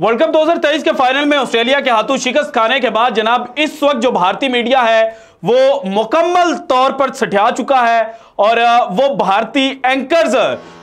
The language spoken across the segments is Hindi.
वर्ल्ड कप 2023 के फाइनल में ऑस्ट्रेलिया के हाथों शिकस्त खाने के बाद जनाब इस वक्त जो भारतीय मीडिया है वो मुकम्मल तौर पर सठा चुका है और वो भारतीय एंकर्स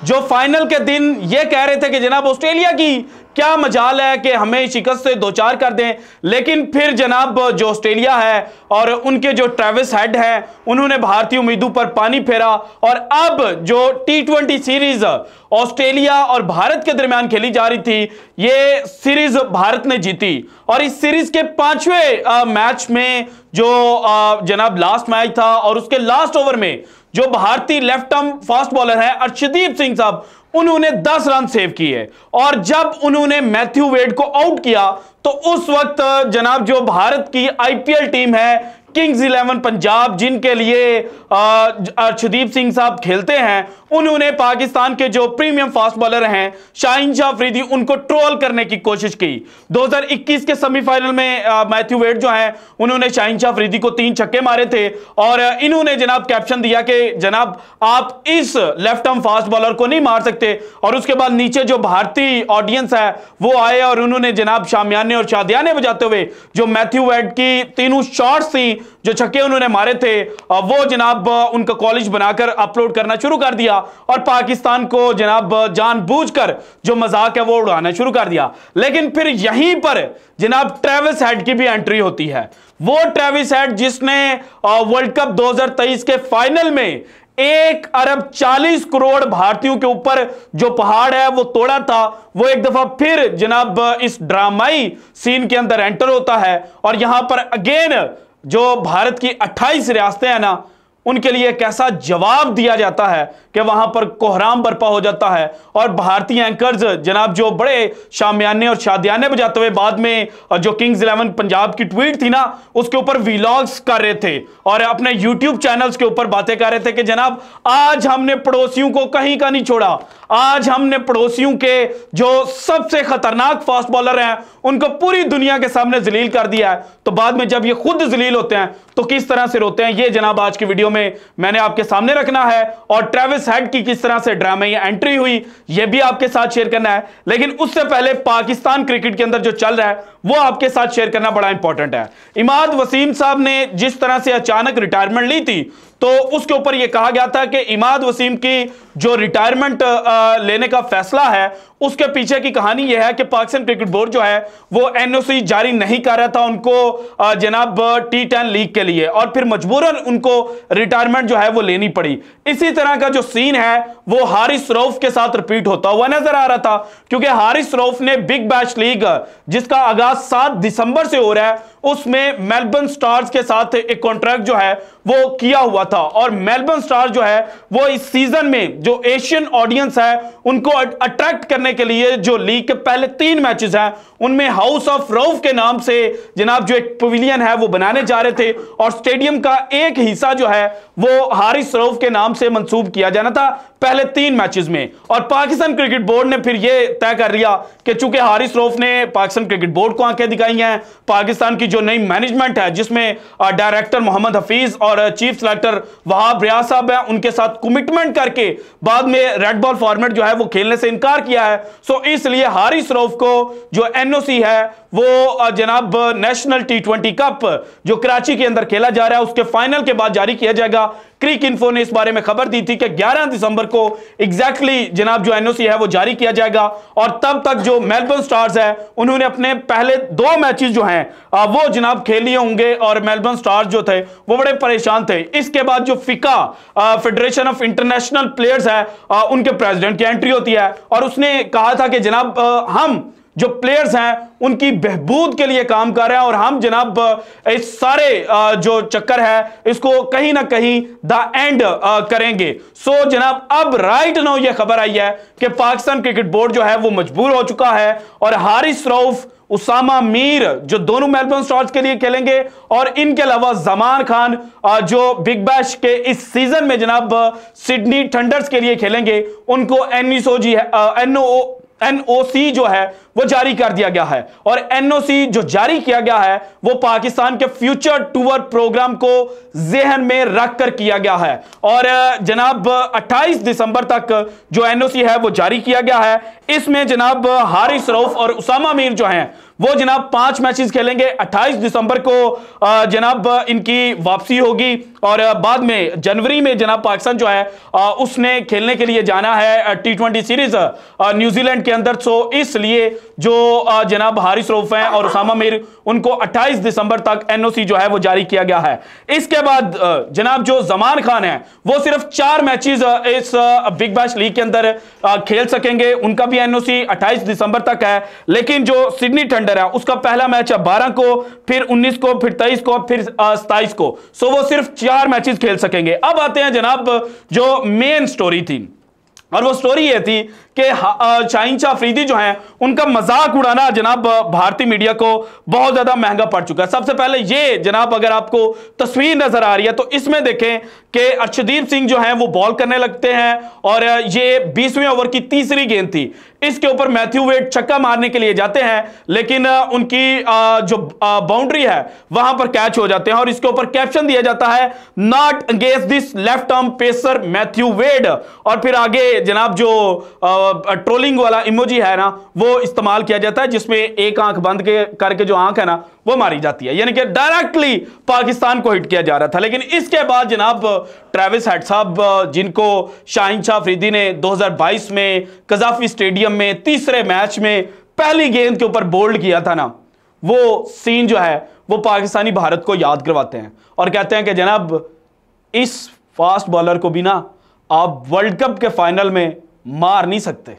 जो फाइनल के दिन ये कह रहे थे कि जनाब ऑस्ट्रेलिया की क्या मजाल है कि हमें शिकस्त से दो चार कर दें लेकिन फिर जनाब जो ऑस्ट्रेलिया है और उनके जो ट्रेविस हेड हैं उन्होंने भारतीय उम्मीदों पर पानी फेरा और अब जो टी ट्वेंटी सीरीज ऑस्ट्रेलिया और भारत के दरमियान खेली जा रही थी ये सीरीज भारत ने जीती और इस सीरीज के पांचवें मैच में जो जनाब लास्ट मैच था और उसके लास्ट ओवर में जो भारतीय लेफ्ट आर्म फास्ट बॉलर है अर्षदीप सिंह साहब उन्होंने 10 रन सेव किए और जब उन्होंने मैथ्यू वेड को आउट किया तो उस वक्त जनाब जो भारत की आईपीएल टीम है किंग्स इलेवन पंजाब जिनके लिए अर्षदीप सिंह साहब खेलते हैं उन्होंने पाकिस्तान के जो प्रीमियम फास्ट बॉलर हैं शाहिन जाफरीदी उनको ट्रोल करने की कोशिश की 2021 के सेमीफाइनल में मैथ्यू वेट जो हैं उन्होंने शाहिन जाफरीदी को तीन छक्के मारे थे और इन्होंने जनाब कैप्शन दिया कि जनाब आप इस लेफ्ट आर्म फास्ट बॉलर को नहीं मार सकते और उसके बाद नीचे जो भारतीय ऑडियंस है वो आए और उन्होंने जनाब शामियाने और शादियाने बजाते हुए जो मैथ्यू वेट की तीनों शॉर्ट्स थी जो छक्के उन्होंने मारे थे वो जनाब उनका कॉलेज बनाकर अपलोड करना शुरू कर दिया और पाकिस्तान को जनाब जानबूझकर जो मजाक है वो उड़ाना शुरू कर दिया लेकिन फिर यहीं पर जनाब ट्रेविस हेड की भी एंट्री होती है वो ट्रेविस हेड जिसने वर्ल्ड कप 2023 के फाइनल में एक अरब चालीस करोड़ भारतीयों के ऊपर जो पहाड़ है वो तोड़ा था वो एक दफा फिर जनाब इस ड्रामाई सीन के अंदर एंटर होता है और यहां पर अगेन जो भारत की 28 रियासतें हैं ना उनके लिए एक ऐसा जवाब दिया जाता है कि वहां पर कोहराम बर्पा हो जाता है और भारतीय एंकर्स जनाब जो बड़े शामियाने और शादियाने बजाते हुए बाद में जो किंग्स इलेवन पंजाब की ट्वीट थी ना उसके ऊपर वीलॉग्स कर रहे थे और अपने यूट्यूब चैनल्स के ऊपर बातें कर रहे थे कि जनाब आज हमने पड़ोसियों को कहीं का नहीं छोड़ा आज हमने पड़ोसियों के जो सबसे खतरनाक फास्ट बॉलर हैं उनको पूरी दुनिया के सामने जलील कर दिया है तो बाद में जब ये खुद जलील होते हैं तो किस तरह से रोते हैं ये जनाब आज की वीडियो में मैंने आपके सामने रखना है और ट्रेविस हेड की किस तरह से ड्रामे एंट्री हुई ये भी आपके साथ शेयर करना है लेकिन उससे पहले पाकिस्तान क्रिकेट के अंदर जो चल रहा है वो आपके साथ शेयर करना बड़ा इंपॉर्टेंट है इमाद वसीम साहब ने जिस तरह से अचानक रिटायरमेंट ली थी तो उसके ऊपर यह कहा गया था कि इमाद वसीम की जो रिटायरमेंट लेने का फैसला है उसके पीछे की कहानी यह है कि पाकिस्तान क्रिकेट बोर्ड जो है वो एनओसी जारी नहीं कर रहा था उनको जनाब टी टेन लीग के लिए और फिर मजबूरन उनको रिटायरमेंट जो है वो लेनी पड़ी इसी तरह का जो सीन है वो हारिस रऊफ के साथ रिपीट होता हुआ नजर आ रहा था क्योंकि हारिस रऊफ ने बिग बैश लीग जिसका आगाज सात दिसंबर से हो रहा है उसमें मेलबर्न स्टार्स के साथ एक कॉन्ट्रैक्ट जो है वो किया हुआ था और मेलबर्न स्टार जो है वो इस सीजन में जो एशियन ऑडियंस है उनको अट्रैक्ट करने के लिए जो लीग के पहले तीन मैचेस हैं उनमें हाउस ऑफ रोफ के नाम से जनाब जो एक पवेलियन है वो बनाने जा रहे थे और स्टेडियम का एक हिस्सा जो है वो हारिस रऊफ के नाम से मंसूब किया जाना था पहले तीन मैचेस में और पाकिस्तान क्रिकेट बोर्ड ने फिर यह तय कर लिया कि चूंकि हारिस रोफ ने पाकिस्तान क्रिकेट बोर्ड को आंखें दिखाई हैं पाकिस्तान की जो नई मैनेजमेंट है जिसमें डायरेक्टर मोहम्मद हफीज और चीफ सेलेक्टर वहाब रिया साहब हैं उनके साथ कमिटमेंट करके बाद में रेड बॉल फॉर्मेट जो है वो खेलने से इनकार किया है सो इसलिए हारिस रोफ को जो एन है वो जनाब नेशनल टी ट्वेंटी कप जो कराची के अंदर खेला जा रहा है उसके फाइनल के बाद जारी किया जाएगा क्रिक इन्फो ने इस बारे में खबर दी थी कि ग्यारह दिसंबर अक्टूबर को एग्जैक्टली exactly जनाब जो एनओसी है वो जारी किया जाएगा और तब तक जो मेलबर्न स्टार्स है उन्होंने अपने पहले दो मैचेस जो हैं वो जनाब खेल होंगे और मेलबर्न स्टार्स जो थे वो बड़े परेशान थे इसके बाद जो फिका फेडरेशन ऑफ इंटरनेशनल प्लेयर्स है आ, उनके प्रेसिडेंट की एंट्री होती है और उसने कहा था कि जनाब आ, हम जो प्लेयर्स हैं उनकी बहबूद के लिए काम कर रहे हैं और हम जनाब इस सारे जो चक्कर है इसको कहीं ना कहीं द एंड करेंगे सो so, जनाब अब राइट नो ये खबर आई है कि पाकिस्तान क्रिकेट बोर्ड जो है वो मजबूर हो चुका है और हारिस रऊफ उसामा मीर जो दोनों मेलबर्न स्टॉर्स के लिए खेलेंगे और इनके अलावा जमान खान जो बिग बैश के इस सीजन में जनाब सिडनी थंडर्स के लिए खेलेंगे उनको एनओ एनओसी e जो है वो जारी कर दिया गया है और एनओसी जो जारी किया गया है वो पाकिस्तान के फ्यूचर टूर प्रोग्राम को जेहन में रखकर किया गया है और जनाब 28 दिसंबर तक जो एनओसी है वो जारी किया गया है इसमें जनाब हारिस रऊफ और उसामा मीर जो हैं वो जनाब पांच मैचेस खेलेंगे 28 दिसंबर को जनाब इनकी वापसी होगी और बाद में जनवरी में जनाब पाकिस्तान जो है उसने खेलने के लिए जाना है टी सीरीज न्यूजीलैंड के अंदर सो इसलिए जो जनाब हारिस रऊफ हैं और उसामा मीर उनको 28 दिसंबर तक एनओसी जो है वो जारी किया गया है इसके बाद जनाब जो जमान खान है वो सिर्फ चार मैचेस इस बिग बैश लीग के अंदर खेल सकेंगे उनका भी एनओसी 28 दिसंबर तक है लेकिन जो सिडनी टंडर है उसका पहला मैच है बारह को फिर उन्नीस को फिर तेईस को फिर सताइस को सो वो सिर्फ चार मैचेस खेल सकेंगे अब आते हैं जनाब जो मेन स्टोरी थी और वो स्टोरी ये थी कि शाहिन शाह जो हैं उनका मजाक उड़ाना जनाब भारतीय मीडिया को बहुत ज़्यादा महंगा पड़ चुका है सबसे पहले ये जनाब अगर आपको तस्वीर नज़र आ रही है तो इसमें देखें कि अर्षदीप सिंह जो हैं वो बॉल करने लगते हैं और ये बीसवें ओवर की तीसरी गेंद थी इसके ऊपर मैथ्यू वेट छक्का मारने के लिए जाते हैं लेकिन उनकी जो बाउंड्री है वहां पर कैच हो जाते हैं और इसके ऊपर कैप्शन दिया जाता है not against this left arm pacer Matthew Wade और फिर आगे जनाब जो आ, ट्रोलिंग वाला इमोजी है ना वो इस्तेमाल किया जाता है जिसमें एक आंख बंद के करके जो आंख है ना वो मारी जाती है यानी कि डायरेक्टली पाकिस्तान को हिट किया जा रहा था लेकिन इसके बाद जनाब ट्रेविस हेड साहब जिनको शाहिन शाह फ्रीदी ने 2022 में कजाफी स्टेडियम में तीसरे मैच में पहली गेंद के ऊपर बोल्ड किया था ना वो सीन जो है वो पाकिस्तानी भारत को याद करवाते हैं और कहते हैं कि जनाब इस फास्ट बॉलर को भी ना आप वर्ल्ड कप के फाइनल में मार नहीं सकते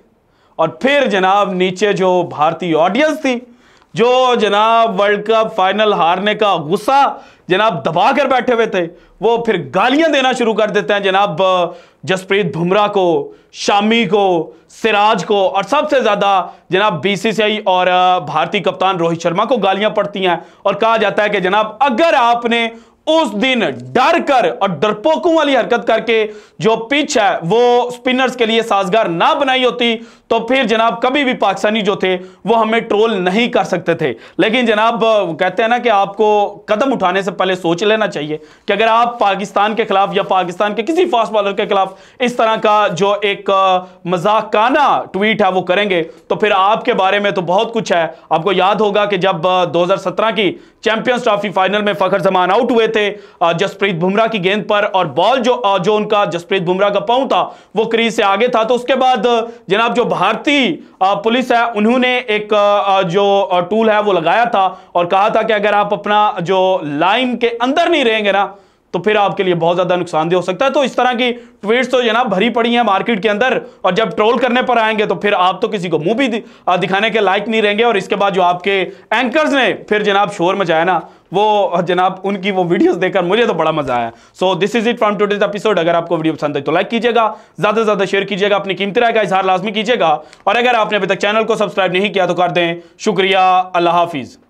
और फिर जनाब नीचे जो भारतीय ऑडियंस थी जो जनाब वर्ल्ड कप फाइनल हारने का गुस्सा जनाब दबा कर बैठे हुए थे वो फिर गालियां देना शुरू कर देते हैं जनाब जसप्रीत बुमराह को शामी को सिराज को और सबसे ज़्यादा जनाब बीसीसीआई और भारतीय कप्तान रोहित शर्मा को गालियां पड़ती हैं और कहा जाता है कि जनाब अगर आपने उस दिन डर कर और डरपोकों वाली हरकत करके जो पिच है वो स्पिनर्स के लिए साजगार ना बनाई होती तो फिर जनाब कभी भी पाकिस्तानी जो थे वो हमें ट्रोल नहीं कर सकते थे लेकिन जनाब कहते हैं ना कि आपको कदम उठाने से पहले सोच लेना चाहिए कि अगर आप पाकिस्तान के खिलाफ या पाकिस्तान के किसी फास्ट बॉलर के खिलाफ इस तरह का जो एक मजाकाना ट्वीट है वो करेंगे तो फिर आपके बारे में तो बहुत कुछ है आपको याद होगा कि जब दो की चैंपियंस ट्रॉफी फाइनल में फखर जमान आउट हुए थे थे जसप्रीत बुमराह की गेंद पर और बॉल जो जो उनका जसप्रीत बुमराह का पाँव था वो क्रीज से आगे था तो उसके बाद जनाब जो भारतीय पुलिस है उन्होंने एक जो टूल है वो लगाया था और कहा था कि अगर आप अपना जो लाइन के अंदर नहीं रहेंगे ना तो फिर आपके लिए बहुत ज्यादा नुकसान हो सकता है तो इस तरह की ट्वीट्स तो जनाब भरी पड़ी हैं मार्केट के अंदर और जब ट्रोल करने पर आएंगे तो फिर आप तो किसी को मुंह भी दिखाने के लायक नहीं रहेंगे और इसके बाद जो आपके एंकर्स ने फिर जनाब शोर मचाया ना वो जनाब उनकी वो वीडियोस देखकर मुझे तो बड़ा मजा आया so this is it from today's episode अगर आपको वीडियो पसंद है तो लाइक कीजिएगा ज्यादा से ज्यादा शेयर कीजिएगा अपनी कीमती राय का इजहार लाजमी कीजिएगा और अगर आपने अभी तक चैनल को सब्सक्राइब नहीं किया तो कर दें शुक्रिया अल्लाह हाफिज़